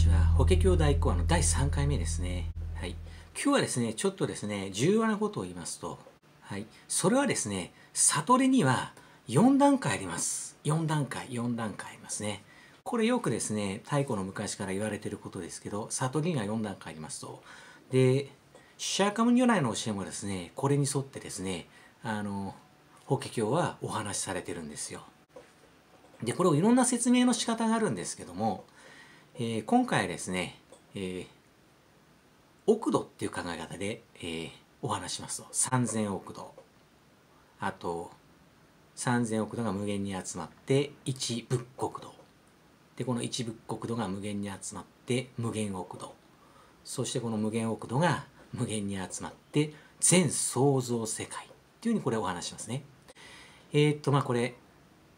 ちは。法華経第1の第3回目ですね。はい。今日はですね、ちょっとですね、重要なことを言いますと、はい。それはですね、悟りには4段階あります。4段階、4段階ありますね。これよくですね、太古の昔から言われてることですけど、悟りが4段階ありますと。で、シャーカム如来の教えもですね、これに沿ってですね、あの、法華経はお話しされてるんですよ。で、これをいろんな説明の仕方があるんですけども、えー、今回はですね、えー、億度っていう考え方で、えー、お話しますと3000億度あと3000億度が無限に集まって1仏国度でこの1仏国度が無限に集まって無限億度そしてこの無限億度が無限に集まって全創造世界っていうふうにこれお話しますね。えー、っとまあこれ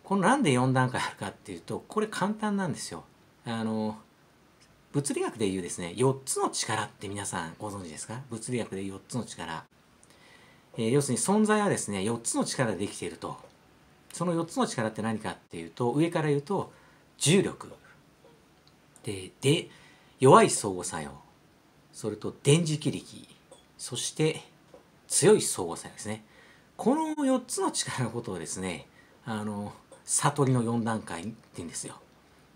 このなんで4段階あるかっていうとこれ簡単なんですよ。あの物理学でいうですね4つの力って皆さんご存知ですか物理学で4つの力、えー、要するに存在はですね4つの力でできているとその4つの力って何かっていうと上から言うと重力でで弱い相互作用それと電磁気力そして強い相互作用ですねこの4つの力のことをですねあの悟りの4段階って言うんですよ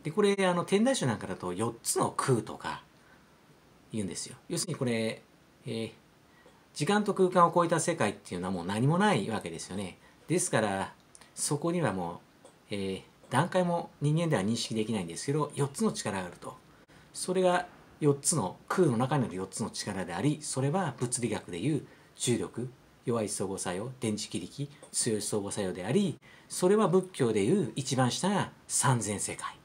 でこれあの天台宗なんかだと4つの空とか言うんですよ。要するにこれ、えー、時間と空間を超えた世界っていうのはもう何もないわけですよね。ですからそこにはもう、えー、段階も人間では認識できないんですけど4つの力があると。それが4つの空の中にある4つの力でありそれは物理学でいう重力弱い相互作用電磁気力強い相互作用でありそれは仏教でいう一番下が三千世界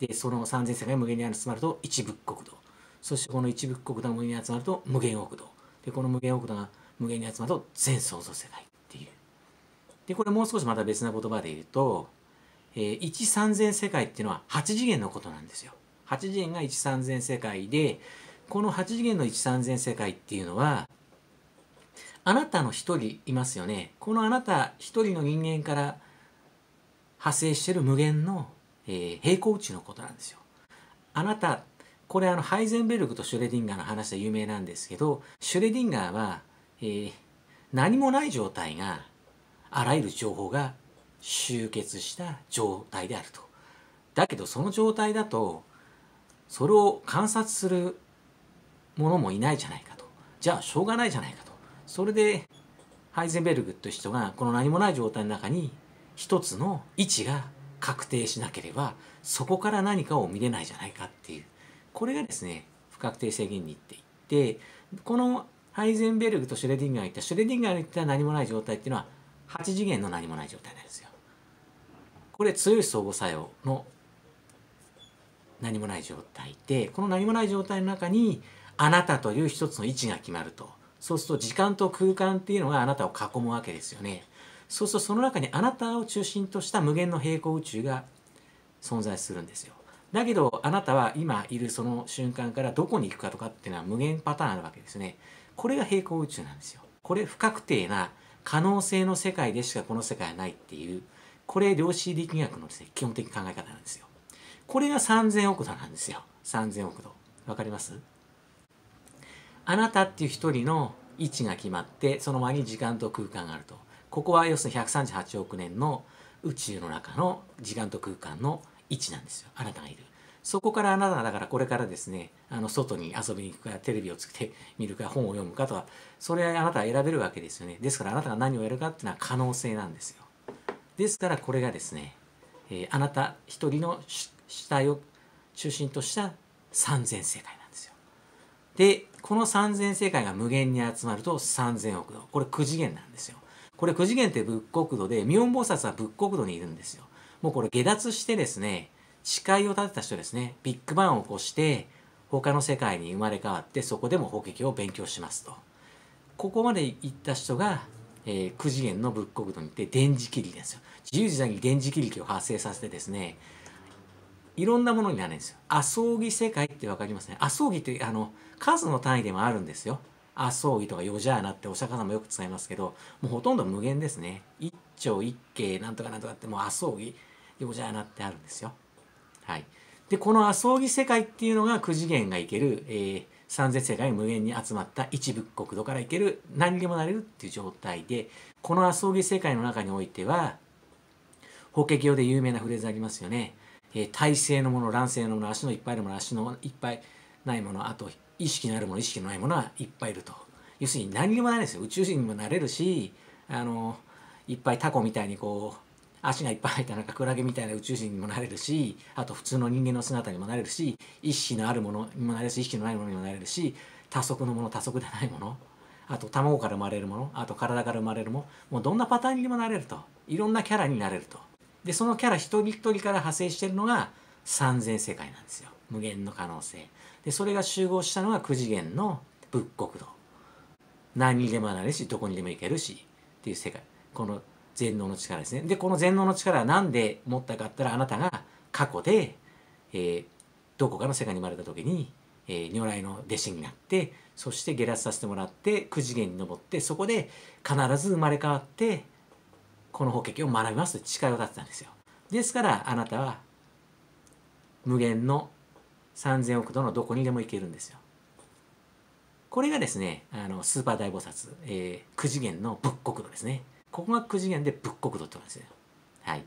でその三千世界世が無限に集まると一仏国土そしてこの一仏国土が無限に集まると無限国土でこの無限国土が無限に集まると全創造世界っていうでこれもう少しまた別な言葉で言うと、えー、一三千世界っていうのは八次元のことなんですよ八次元が一三千世界でこの八次元の一三千世界っていうのはあなたの一人いますよねこのあなた一人の人間から派生してる無限のえー、平行宇宙のことなんですよ。あなたこれあのハイゼンベルグとシュレディンガーの話で有名なんですけどシュレディンガーは、えー、何もない状態があらゆる情報が集結した状態であると。だけどその状態だとそれを観察する者もいないじゃないかと。じゃあしょうがないじゃないかと。それでハイゼンベルグという人がこの何もない状態の中に一つの位置が確定しなければそこから何かを見れないじゃないかっていうこれがですね不確定性原理って言ってこのハイゼンベルグとシュレディンガーが言ったシュレディンガーが言った何もない状態っていうのは8次元の何もない状態なんですよ。これ強い相互作用の何もない状態でこの何もない状態の中にあなたという一つの位置が決まるとそうすると時間と空間っていうのがあなたを囲むわけですよね。そうするとその中にあなたを中心とした無限の平行宇宙が存在するんですよだけどあなたは今いるその瞬間からどこに行くかとかっていうのは無限パターンあるわけですねこれが平行宇宙なんですよこれ不確定な可能性の世界でしかこの世界はないっていうこれ量子力学のですね基本的考え方なんですよこれが3000億度なんですよ3000億度わかりますあなたっていう一人の位置が決まってその間に時間と空間があるとここは要するに138億年の宇宙の中の時間と空間の位置なんですよあなたがいるそこからあなたがだからこれからですねあの外に遊びに行くかテレビをつけて見るか本を読むかとはそれはあなたが選べるわけですよねですからあなたが何をやるかっていうのは可能性なんですよですからこれがですね、えー、あなた一人の主体を中心とした3000世界なんですよでこの3000世界が無限に集まると3000億度これ9次元なんですよこれ九次元って仏国土で、妙音菩薩は仏国土にいるんですよ。もうこれ下脱してですね、誓いを立てた人ですね、ビッグバンを起こして、他の世界に生まれ変わって、そこでも法華経を勉強しますと。ここまで行った人が、えー、九次元の仏国土に行って電磁気力ですよ。自由自在に電磁気力を発生させてですね、いろんなものになるんですよ。あ、葬儀世界って分かりますね。あ、葬儀ってあの数の単位でもあるんですよ。あ、葬儀とかよじゃあなってお釈迦様よく使いますけど、もうほとんど無限ですね。一丁一景なんとかなんとかってもうあ、葬儀、よじゃあなってあるんですよ。はい。で、このあ、葬儀世界っていうのが九次元がいける、えー、三千世界無限に集まった一仏国土からいける何にでもなれるっていう状態で、このあ、葬儀世界の中においては、法華経で有名なフレーズありますよね。えー、体勢のもの、乱性のもの、足のいっぱいのもの、足のいっぱい、ないものあと意識のあるもの意識のないものはいっぱいいると要するに何にもないですよ宇宙人にもなれるしあのいっぱいタコみたいにこう足がいっぱい入ったなんかクラゲみたいな宇宙人にもなれるしあと普通の人間の姿にもなれるし意識のあるものにもなれるし意識のないものにもなれるし多足のもの多足でないものあと卵から生まれるものあと体から生まれるものもうどんなパターンにもなれるといろんなキャラになれるとでそのキャラ一人一人から派生してるのが三千世界なんですよ無限の可能性でそれが集合したのが9次元の仏国土何にでもなれるしどこにでも行けるしっていう世界この全能の力ですねでこの全能の力は何で持ったかったらあなたが過去で、えー、どこかの世界に生まれた時に、えー、如来の弟子になってそして下落させてもらって9次元に登ってそこで必ず生まれ変わってこの法華経を学びますと誓いを立てたんですよですからあなたは無限の3000億度のどこにでも行けるんですよ。これがですね、あのスーパー大菩薩、えー、9次元の仏国土ですね。ここが9次元で仏国土ってことですよ。はい。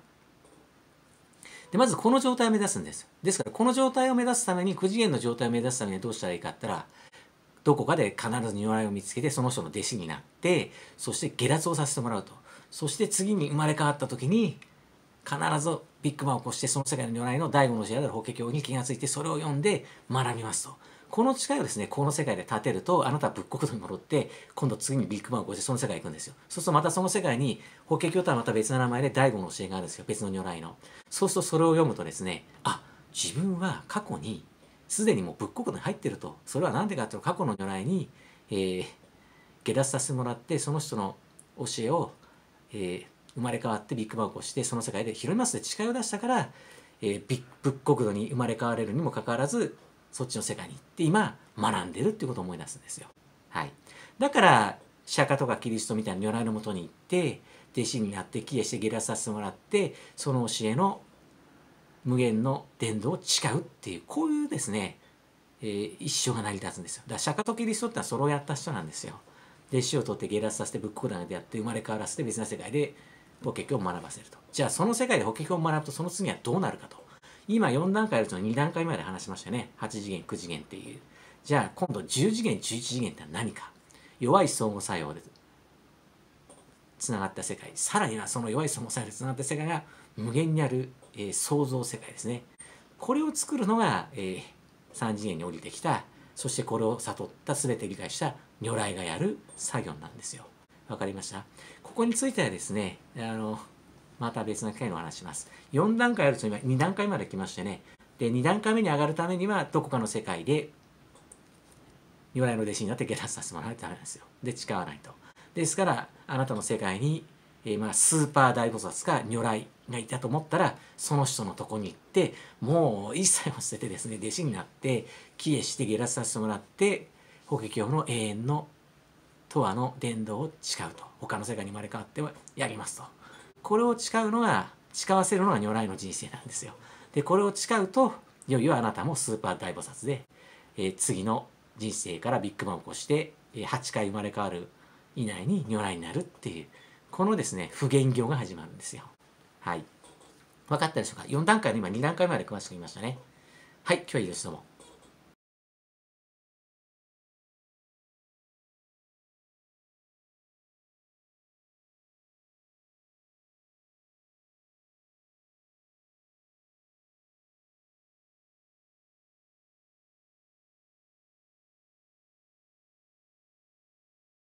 で、まずこの状態を目指すんです。ですから、この状態を目指すために、9次元の状態を目指すためにどうしたらいいかって言ったら、どこかで必ず如来を見つけて、その人の弟子になって、そして下脱をさせてもらうと。そして次に生まれ変わった時に、必ずビッグバンを起こしてその世界の如来の第五の教えである法華経に気がついてそれを読んで学びますと。この誓いをですね、この世界で立てると、あなたは仏国土に戻って、今度次にビッグバンを起こしてその世界に行くんですよ。そうするとまたその世界に、法華経とはまた別の名前で第五の教えがあるんですよ。別の如来の。そうするとそれを読むとですね、あ、自分は過去に、すでにもう仏国土に入ってると。それは何でかっていうと、過去の如来に、えー、下脱させてもらって、その人の教えを、えー、生まれ変わってビッグバンを起こしてその世界で広めますで誓いを出したから、えー、ビッ仏国土に生まれ変われるにもかかわらずそっちの世界に行って今学んでるっていうことを思い出すんですよ。はい、だから釈迦とかキリストみたいな如来のもとに行って弟子になって帰依して下落させてもらってその教えの無限の伝道を誓うっていうこういうですね、えー、一生が成り立つんですよだから釈迦とキリストってのはそれをやった人なんですよ弟子を取って下落させて仏教団でやって生まれ変わらせて別な世界で法華経を学ばせると。じゃあその世界で法華経を学ぶとその次はどうなるかと。今4段階あるうちの2段階まで話しましたね。8次元、9次元っていう。じゃあ今度10次元、11次元って何か。弱い相互作用でつながった世界。さらにはその弱い相互作用でつながった世界が無限にある、えー、創造世界ですね。これを作るのが、えー、3次元に降りてきた、そしてこれを悟った、全て理解した如来がやる作業なんですよ。わかりましたここについてはですね、あの、また別の機会にお話します。4段階あると今、2段階まで来ましてね。で、2段階目に上がるためには、どこかの世界で、如来の弟子になって下脱させてもらわないとダメなんですよ。で、誓わないと。ですから、あなたの世界に、えー、まあ、スーパー大菩薩か如来がいたと思ったら、その人のとこに行って、もう一切を捨ててですね、弟子になって、帰依して下脱させてもらって、法華経の永遠の永遠の伝道を誓うと他の世界に生まれ変わってはやりますとこれを誓うのが誓わせるのが如来の人生なんですよでこれを誓うといよいよあなたもスーパー大菩薩で、えー、次の人生からビッグバンを起こして、えー、8回生まれ変わる以内に如来になるっていうこのですね普賢行が始まるんですよはい分かったでしょうか4段階の今2段階まで詳しく言いましたねはい今日は以上ですどうも